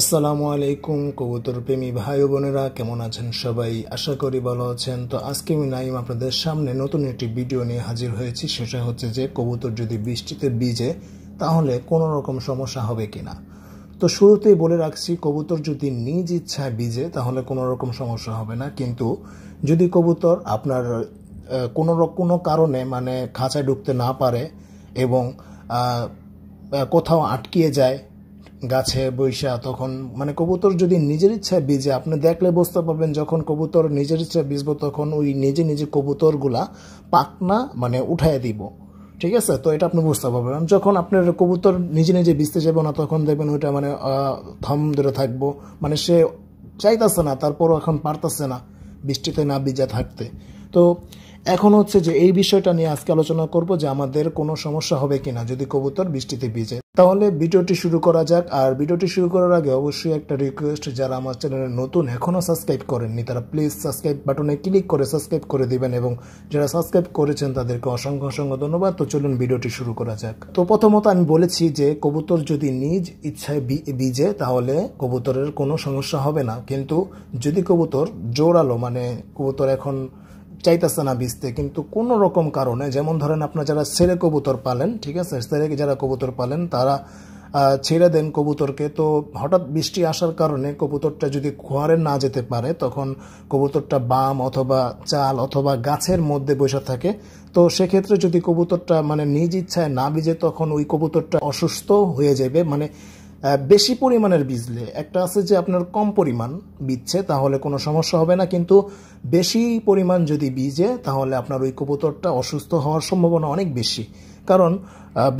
আসসালামু আলাইকুম কবুতর প্রেমী ভাই বোনেরা কেমন আছেন সবাই আশা করি ভালো আছেন তো আজকে আমি নাইম আপনাদের সামনে নতুন একটি ভিডিও নিয়ে হাজির হয়েছি সেটা হচ্ছে যে কবুতর যদি বৃষ্টিতে ভিজে তাহলে কোনো রকম সমস্যা হবে কি না তো শুরুতেই বলে রাখছি কবুতর যদি নিজ ইচ্ছায় ভিজে তাহলে কোনো রকম সমস্যা হবে না কিন্তু যদি কবুতর আপনার কোনো কোনো কারণে মানে খাঁচায় ঢুকতে না পারে এবং কোথাও আটকিয়ে যায় গাছে বৈশা তখন মানে কবুতর যদি নিজের ইচ্ছায় বীজে আপনি দেখলে বুঝতে পারবেন যখন কবুতর নিজের ইচ্ছায় বীজব তখন ওই নিজে নিজে কবুতরগুলা পাকনা মানে উঠায় দিব ঠিক আছে তো এটা আপনি বুঝতে পারবেন যখন আপনার কবুতর নিজে নিজে বিজতে যাবে না তখন দেখবেন ওইটা মানে থম ধরে থাকবো মানে সে চাইতেছে না তারপরও এখন পারতেছে না বৃষ্টিতে না ভিজা থাকতে তো এখন হচ্ছে যে এই বিষয়টা নিয়ে আজকে আলোচনা করব যে আমাদের কোনো সমস্যা হবে কিনা যদি কবুতর বৃষ্টিতে ভিজে তাহলে ভিডিওটি শুরু করা যাক আর ভিডিওটি শুরু করার আগে অবশ্যই একটা রিকোয়েস্ট যারা আমার চ্যানেলে নতুন এখনও সাবস্ক্রাইব করেননি তারা প্লিজ সাবস্ক্রাইব বাটনে ক্লিক করে সাবস্ক্রাইব করে দিবেন এবং যারা সাবস্ক্রাইব করেছেন তাদেরকে অসংখ্য অসংখ্য ধন্যবাদ তো চলুন ভিডিওটি শুরু করা যাক তো প্রথমত আমি বলেছি যে কবুতর যদি নিজ ইচ্ছায় ভিজে তাহলে কবুতরের কোনো সমস্যা হবে না কিন্তু যদি কবুতর জোরালো মানে কবুতর এখন চাইতেছে না বিচতে কিন্তু কোন রকম কারণে যেমন ধরেন আপনার যারা ছেড়ে কবুতর পালেন ঠিক আছে ছেড়ে যারা কবুতর পালেন তারা ছেড়ে দেন কবুতরকে তো হঠাৎ বৃষ্টি আসার কারণে কবুতরটা যদি খোয়ারে না যেতে পারে তখন কবুতরটা বাম অথবা চাল অথবা গাছের মধ্যে বসে থাকে তো সেক্ষেত্রে যদি কবুতরটা মানে নিজ ইচ্ছায় না ভিজে তখন ওই কবুতরটা অসুস্থ হয়ে যাবে মানে বেশি পরিমাণের বিজলে একটা আছে যে আপনার কম পরিমাণ বিজছে তাহলে কোনো সমস্যা হবে না কিন্তু বেশি পরিমাণ যদি বিজে তাহলে আপনার ওই কবুতরটা অসুস্থ হওয়ার সম্ভাবনা অনেক বেশি কারণ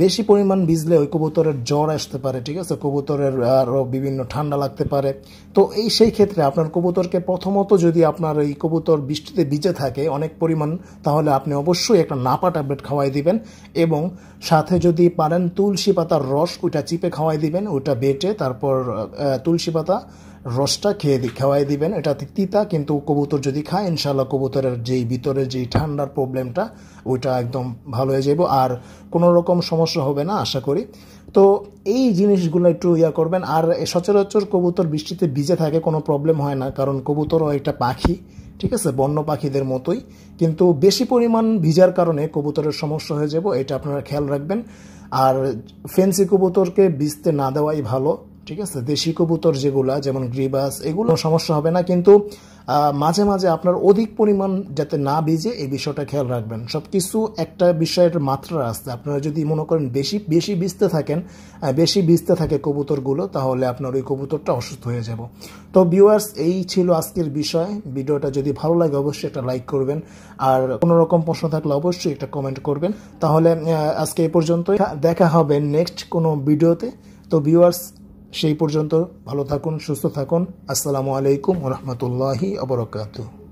বেশি পরিমাণ ভিজলে ওই কবুতরের জ্বর আসতে পারে ঠিক আছে কবুতরের আরও বিভিন্ন ঠান্ডা লাগতে পারে তো এই সেই ক্ষেত্রে আপনার কবুতরকে প্রথমত যদি আপনার এই কবুতর বৃষ্টিতে ভিজে থাকে অনেক পরিমাণ তাহলে আপনি অবশ্যই একটা নাপা ট্যাবলেট খাওয়াই দিবেন এবং সাথে যদি পারেন তুলসী পাতার রস ওইটা চিপে খাওয়াই দিবেন ওইটা বেটে তারপর তুলসী পাতা রসটা খেয়ে দি খাওয়াই দিবেন এটা তিতা কিন্তু কবুতর যদি খায় ইনশাল্লাহ কবুতরের যেই ভিতরে যেই ঠান্ডার প্রবলেমটা ওইটা একদম ভালো হয়ে যাব আর কোনো রকম সমস্যা হবে না আশা করি তো এই জিনিসগুলো একটু ইয়া করবেন আর সচরাচর কবুতর বৃষ্টিতে ভিজে থাকে কোনো প্রবলেম হয় না কারণ কবুতরও একটা পাখি ঠিক আছে বন্য পাখিদের মতোই কিন্তু বেশি পরিমাণ ভিজার কারণে কবুতরের সমস্যা হয়ে যাব এটা আপনারা খেয়াল রাখবেন আর ফেন্সি কবুতরকে ভিজতে না দেওয়াই ভালো ঠিক আছে দেশি কবুতর যেগুলা যেমন গ্রিবাস এগুলো সমস্যা হবে না কিন্তু মাঝে মাঝে আপনার অধিক পরিমাণ যাতে না ভিজে এই বিষয়টা খেয়াল রাখবেন সব কিছু একটা বিষয়ের মাত্রা আসতে আপনারা যদি মনে করেন বেশি বেশি ভিজতে থাকেন বেশি ভিজতে থাকে কবুতরগুলো তাহলে আপনার ওই কবুতরটা অসুস্থ হয়ে যাব তো ভিউয়ার্স এই ছিল আজকের বিষয় ভিডিওটা যদি ভালো লাগে অবশ্যই একটা লাইক করবেন আর কোনো রকম প্রশ্ন থাকলে অবশ্যই একটা কমেন্ট করবেন তাহলে আজকে এই পর্যন্ত দেখা হবে নেক্সট কোনো ভিডিওতে তো ভিউয়ার্স সেই পর্যন্ত ভালো থাকুন সুস্থ থাকুন আসসালামু আলাইকুম রহমতুল্লাহি আবরকাতু